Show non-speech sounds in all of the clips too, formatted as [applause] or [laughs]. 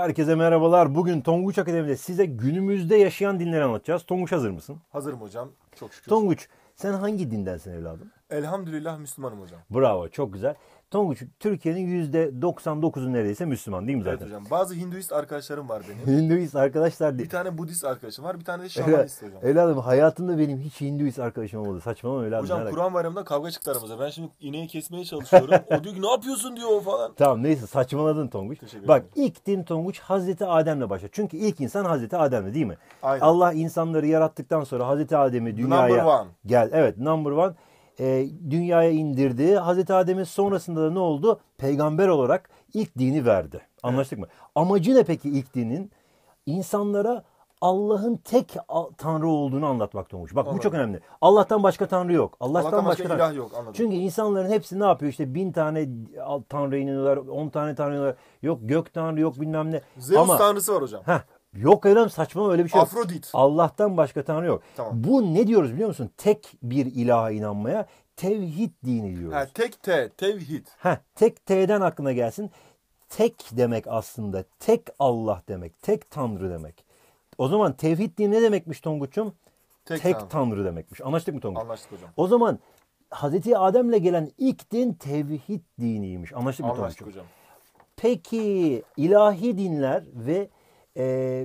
Herkese merhabalar. Bugün Tonguç Akademi'de size günümüzde yaşayan dinleri anlatacağız. Tonguç hazır mısın? Hazırım hocam. Çok şükür. Tonguç sen hangi dindensin evladım? Elhamdülillah Müslümanım hocam. Bravo çok güzel. Tonguç Türkiye'nin yüzde %99'u neredeyse Müslüman değil mi zaten? Evet hocam. Bazı Hinduist arkadaşlarım var benim. [laughs] Hinduist arkadaşlar değil. Bir tane Budist arkadaşım var. Bir tane de Şamanist hocam. Evladım hayatımda benim hiç Hinduist arkadaşım olmadı. Saçmalama evladım. Hocam Kur'an bayramında kavga çıktı aramızda. Ben şimdi ineği kesmeye çalışıyorum. [laughs] o diyor ki ne yapıyorsun diyor o falan. Tamam neyse saçmaladın Tonguç. Bak ilk din Tonguç Hazreti Adem'le başlar. Çünkü ilk insan Hazreti Ademle, değil mi? Aynen. Allah insanları yarattıktan sonra Hazreti Adem'i dünyaya... Number one. Gel evet number one e, dünyaya indirdi. Hazreti Adem'in sonrasında da ne oldu? Peygamber olarak ilk dini verdi. Anlaştık evet. mı? Amacı ne peki ilk dinin? İnsanlara Allah'ın tek tanrı olduğunu anlatmakta olmuş. Bak Anladım. bu çok önemli. Allah'tan başka tanrı yok. Allah'tan, Allah'tan başka, başka ilah yok. Anladım. Çünkü insanların hepsi ne yapıyor? İşte bin tane tanrı inanıyorlar, on tane tanrı inanıyorlar. Yok gök tanrı yok bilmem ne. Zeus Ama, tanrısı var hocam. Heh, Yok canım saçma öyle bir şey Afrodit. yok. Allah'tan başka tanrı yok. Tamam. Bu ne diyoruz biliyor musun? Tek bir ilaha inanmaya tevhid dini diyoruz. Ha, tek te, tevhid. Ha, tek te'den aklına gelsin. Tek demek aslında tek Allah demek, tek tanrı demek. O zaman tevhid dini ne demekmiş Tonguç'um? Tek, tek tanrı. tanrı demekmiş. Anlaştık mı Tonguç? Anlaştık hocam. O zaman Hazreti Adem'le gelen ilk din tevhid diniymiş. Anlaştık, Anlaştık mı Tonguç'um? Anlaştık hocam. Peki ilahi dinler ve e,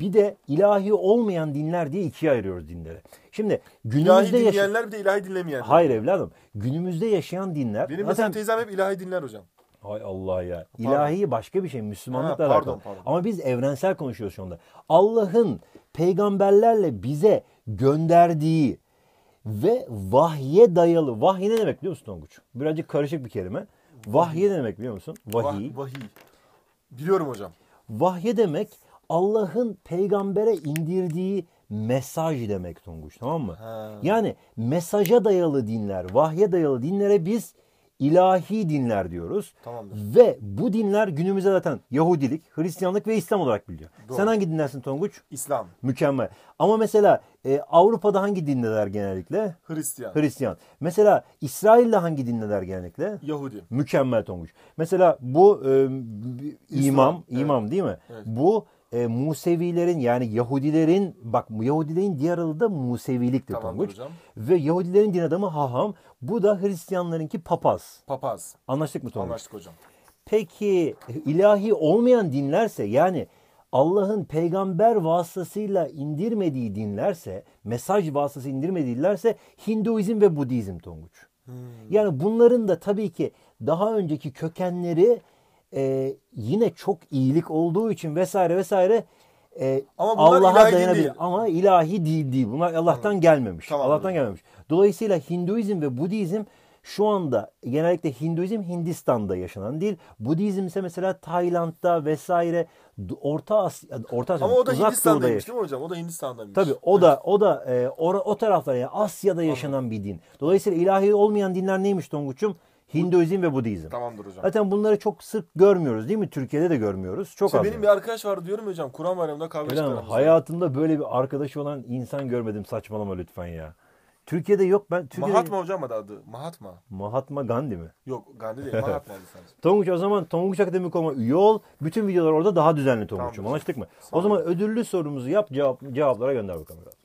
bir de ilahi olmayan dinler diye ikiye ayırıyoruz dinleri. Şimdi günümüzde ilahi dinleyenler yaşa- bir de ilahi dinlemeyenler. Hayır evladım. Günümüzde yaşayan dinler. Benim zaten... teyzem hep ilahi dinler hocam. Hay Allah ya. Pardon. İlahi başka bir şey Müslümanlıkla ha, pardon, alakalı. Pardon. Ama biz evrensel konuşuyoruz şu anda. Allah'ın peygamberlerle bize gönderdiği ve vahye dayalı. Vahye ne demek biliyor musun Tonguç? Birazcık karışık bir kelime. Vahye ne demek biliyor musun? Vahiy. Vah, vahiy. Biliyorum hocam. Vahye demek Allah'ın peygambere indirdiği mesaj demek Tonguç tamam mı? He. Yani mesaja dayalı dinler, vahye dayalı dinlere biz ilahi dinler diyoruz. Tamamdır. Ve bu dinler günümüzde zaten Yahudilik, Hristiyanlık ve İslam olarak biliyor. Doğru. Sen hangi dinlersin Tonguç? İslam. Mükemmel. Ama mesela e, Avrupa'da hangi dindeler genellikle? Hristiyan. Hristiyan. Mesela İsrail'de hangi dindeler genellikle? Yahudi. Mükemmel Tonguç. Mesela bu e, imam, İslam. imam evet. değil mi? Evet. Bu e, Musevilerin yani Yahudilerin bak Yahudilerin diğer adı da Museviliktir tamam, Tonguç. Ve Yahudilerin din adamı haham. Bu da Hristiyanlarınki papaz. Papaz. Anlaştık mı Tonguç? Anlaştık hocam. Peki ilahi olmayan dinlerse yani Allah'ın peygamber vasıtasıyla indirmediği dinlerse, mesaj vasıtası indirmediği dinlerse Hinduizm ve Budizm Tonguç. Hmm. Yani bunların da tabii ki daha önceki kökenleri e, yine çok iyilik olduğu için vesaire vesaire e, Allah'a dayanabilir. Ama ilahi değil değil. Bunlar Allah'tan gelmemiş. Tamam, Allah'tan hocam. gelmemiş. Dolayısıyla Hinduizm ve Budizm şu anda genellikle Hinduizm Hindistan'da yaşanan değil. Budizm ise mesela Tayland'da vesaire Orta Asya Orta Asya Ama o da Uzak Hindistan'daymış değil mi hocam? O da Hindistan'daymış. Tabii o da o da e, o, o taraflar yani Asya'da yaşanan Anladım. bir din. Dolayısıyla ilahi olmayan dinler neymiş Tonguç'um? Hinduizm ve Budizm. Tamamdır hocam. Zaten bunları çok sık görmüyoruz değil mi? Türkiye'de de görmüyoruz. Çok işte az. Benim bir arkadaş vardı diyorum hocam. Kur'an bayramında kavga çıkarmış. Hayatımda böyle bir arkadaşı olan insan görmedim. Saçmalama lütfen ya. Türkiye'de yok ben Türkiye'de... Mahatma hocam adı Mahatma. Mahatma Gandhi mi? Yok Gandhi değil Mahatma sadece. [laughs] Tonguç o zaman Tonguç Akademik.com'a üye ol. Bütün videolar orada daha düzenli Tonguç'um tamam, anlaştık mı? o zaman ödüllü sorumuzu yap cevap, cevaplara gönder bakalım.